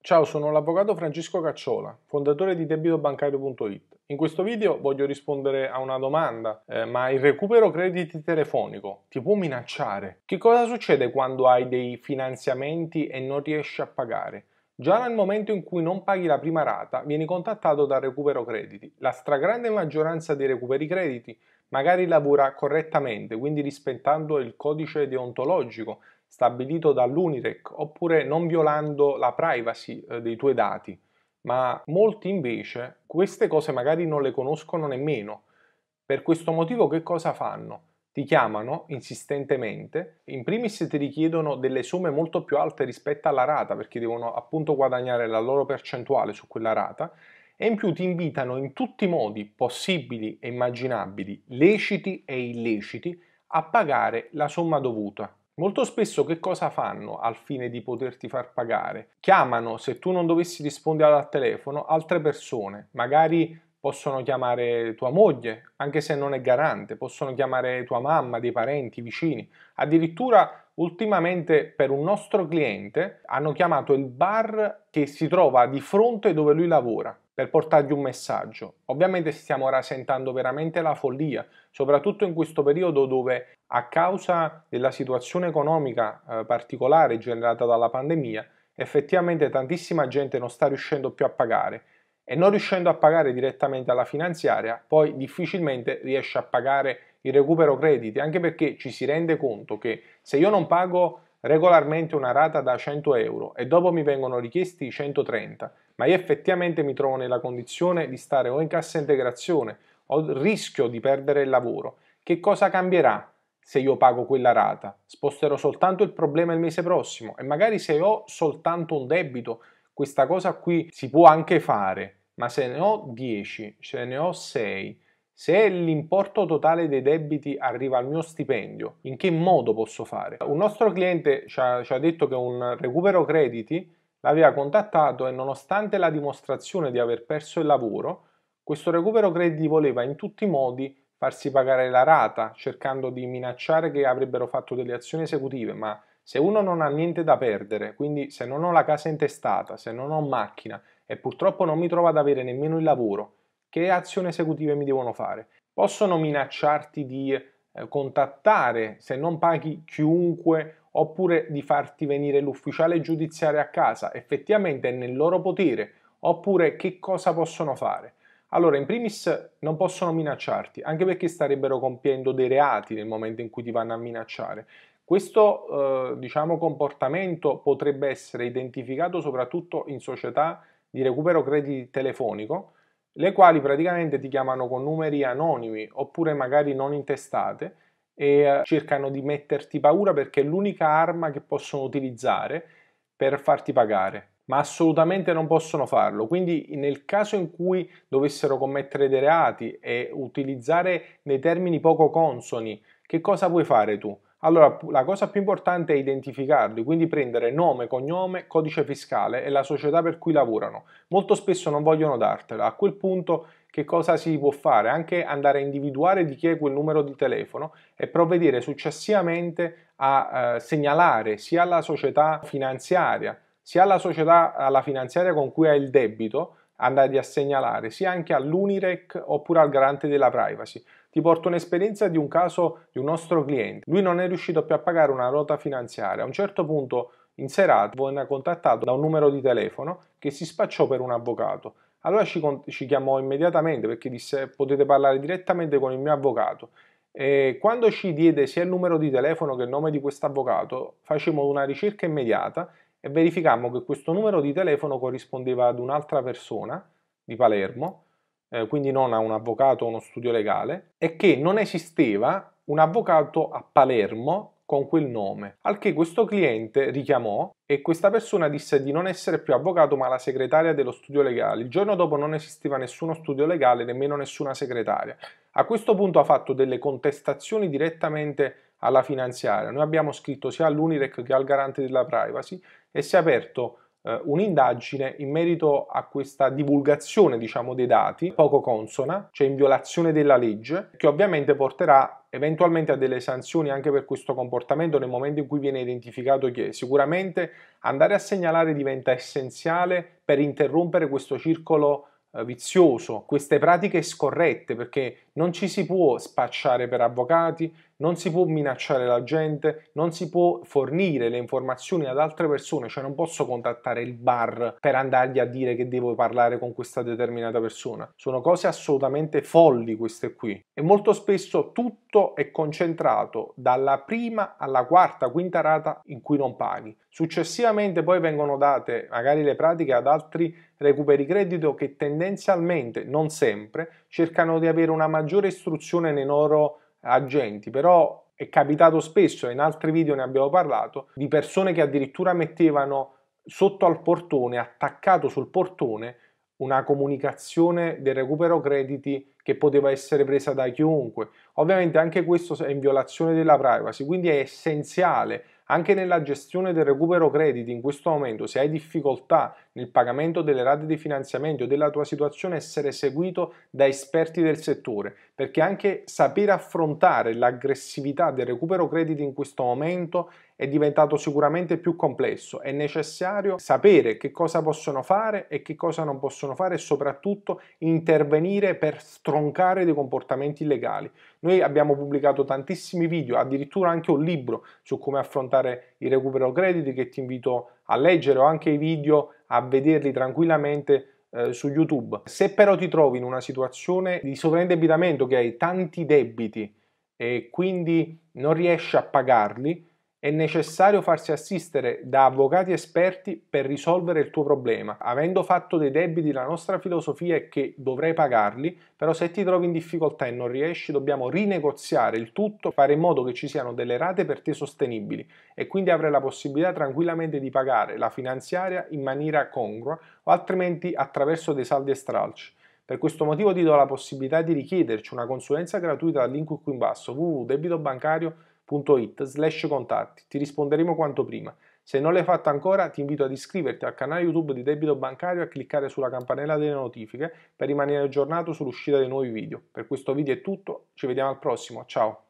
Ciao, sono l'avvocato Francesco Cacciola, fondatore di debitobancario.it. In questo video voglio rispondere a una domanda, eh, ma il recupero crediti telefonico ti può minacciare? Che cosa succede quando hai dei finanziamenti e non riesci a pagare? Già nel momento in cui non paghi la prima rata, vieni contattato da recupero crediti. La stragrande maggioranza dei recuperi crediti magari lavora correttamente, quindi rispettando il codice deontologico stabilito dall'Unirec oppure non violando la privacy eh, dei tuoi dati, ma molti invece queste cose magari non le conoscono nemmeno. Per questo motivo che cosa fanno? Ti chiamano insistentemente, in primis ti richiedono delle somme molto più alte rispetto alla rata perché devono appunto guadagnare la loro percentuale su quella rata e in più ti invitano in tutti i modi possibili e immaginabili, leciti e illeciti, a pagare la somma dovuta. Molto spesso che cosa fanno al fine di poterti far pagare? Chiamano, se tu non dovessi rispondere al telefono, altre persone, magari possono chiamare tua moglie, anche se non è garante, possono chiamare tua mamma, dei parenti, vicini. Addirittura ultimamente per un nostro cliente hanno chiamato il bar che si trova di fronte dove lui lavora per portargli un messaggio. Ovviamente stiamo rasentando veramente la follia, soprattutto in questo periodo dove a causa della situazione economica eh, particolare generata dalla pandemia, effettivamente tantissima gente non sta riuscendo più a pagare e non riuscendo a pagare direttamente alla finanziaria, poi difficilmente riesce a pagare il recupero crediti, anche perché ci si rende conto che se io non pago regolarmente una rata da 100 euro e dopo mi vengono richiesti 130, ma io effettivamente mi trovo nella condizione di stare o in cassa integrazione o rischio di perdere il lavoro. Che cosa cambierà se io pago quella rata? Sposterò soltanto il problema il mese prossimo e magari se ho soltanto un debito, questa cosa qui si può anche fare, ma se ne ho 10, se ne ho 6, se l'importo totale dei debiti arriva al mio stipendio, in che modo posso fare? Un nostro cliente ci ha, ci ha detto che un recupero crediti l'aveva contattato e nonostante la dimostrazione di aver perso il lavoro, questo recupero crediti voleva in tutti i modi farsi pagare la rata, cercando di minacciare che avrebbero fatto delle azioni esecutive, ma se uno non ha niente da perdere, quindi se non ho la casa intestata, se non ho macchina e purtroppo non mi trovo ad avere nemmeno il lavoro, che azioni esecutive mi devono fare? Possono minacciarti di eh, contattare se non paghi chiunque oppure di farti venire l'ufficiale giudiziario a casa, effettivamente è nel loro potere, oppure che cosa possono fare? Allora, in primis non possono minacciarti, anche perché starebbero compiendo dei reati nel momento in cui ti vanno a minacciare. Questo eh, diciamo, comportamento potrebbe essere identificato soprattutto in società di recupero crediti telefonico, le quali praticamente ti chiamano con numeri anonimi oppure magari non intestate e eh, cercano di metterti paura perché è l'unica arma che possono utilizzare per farti pagare ma assolutamente non possono farlo. Quindi nel caso in cui dovessero commettere dei reati e utilizzare dei termini poco consoni, che cosa puoi fare tu? Allora, la cosa più importante è identificarli, quindi prendere nome, cognome, codice fiscale e la società per cui lavorano. Molto spesso non vogliono dartela. A quel punto che cosa si può fare? Anche andare a individuare di chi è quel numero di telefono e provvedere successivamente a eh, segnalare sia alla società finanziaria, sia alla società alla finanziaria con cui hai il debito, andati a segnalare, sia anche all'Unirec oppure al garante della privacy. Ti porto un'esperienza di un caso di un nostro cliente. Lui non è riuscito più a pagare una ruota finanziaria. A un certo punto in serata venne contattato da un numero di telefono che si spacciò per un avvocato. Allora ci, ci chiamò immediatamente perché disse potete parlare direttamente con il mio avvocato. E quando ci diede sia il numero di telefono che il nome di questo avvocato, facemmo una ricerca immediata e verificammo che questo numero di telefono corrispondeva ad un'altra persona di Palermo eh, quindi non a un avvocato o uno studio legale, è che non esisteva un avvocato a Palermo con quel nome. Al che questo cliente richiamò e questa persona disse di non essere più avvocato ma la segretaria dello studio legale. Il giorno dopo non esisteva nessuno studio legale, nemmeno nessuna segretaria. A questo punto ha fatto delle contestazioni direttamente alla finanziaria. Noi abbiamo scritto sia all'Unirec che al garante della privacy e si è aperto eh, un'indagine in merito a questa divulgazione diciamo, dei dati poco consona, cioè in violazione della legge, che ovviamente porterà eventualmente a delle sanzioni anche per questo comportamento nel momento in cui viene identificato che Sicuramente andare a segnalare diventa essenziale per interrompere questo circolo eh, vizioso, queste pratiche scorrette, perché non ci si può spacciare per avvocati, non si può minacciare la gente, non si può fornire le informazioni ad altre persone, cioè non posso contattare il bar per andargli a dire che devo parlare con questa determinata persona. Sono cose assolutamente folli queste qui. E molto spesso tutto è concentrato dalla prima alla quarta, quinta rata in cui non paghi. Successivamente poi vengono date magari le pratiche ad altri recuperi credito che tendenzialmente, non sempre, cercano di avere una maggiore istruzione nei loro agenti, però è capitato spesso, in altri video ne abbiamo parlato, di persone che addirittura mettevano sotto al portone, attaccato sul portone, una comunicazione del recupero crediti che poteva essere presa da chiunque. Ovviamente anche questo è in violazione della privacy, quindi è essenziale anche nella gestione del recupero crediti in questo momento, se hai difficoltà nel pagamento delle rate di finanziamento della tua situazione, essere seguito da esperti del settore, perché anche sapere affrontare l'aggressività del recupero crediti in questo momento è diventato sicuramente più complesso. È necessario sapere che cosa possono fare e che cosa non possono fare e soprattutto intervenire per stroncare dei comportamenti illegali. Noi abbiamo pubblicato tantissimi video, addirittura anche un libro su come affrontare il recupero crediti che ti invito a leggere o anche i video a vederli tranquillamente eh, su YouTube. Se però ti trovi in una situazione di sovraindebitamento che hai tanti debiti e quindi non riesci a pagarli, è necessario farsi assistere da avvocati esperti per risolvere il tuo problema. Avendo fatto dei debiti, la nostra filosofia è che dovrai pagarli, però se ti trovi in difficoltà e non riesci, dobbiamo rinegoziare il tutto, fare in modo che ci siano delle rate per te sostenibili e quindi avrai la possibilità tranquillamente di pagare la finanziaria in maniera congrua o altrimenti attraverso dei saldi e stralci. Per questo motivo ti do la possibilità di richiederci una consulenza gratuita dal link qui in basso www.debitobancario.com www.ecoagro.it slash contatti. Ti risponderemo quanto prima. Se non l'hai fatto ancora, ti invito ad iscriverti al canale YouTube di Debito Bancario e a cliccare sulla campanella delle notifiche per rimanere aggiornato sull'uscita dei nuovi video. Per questo video è tutto, ci vediamo al prossimo, ciao!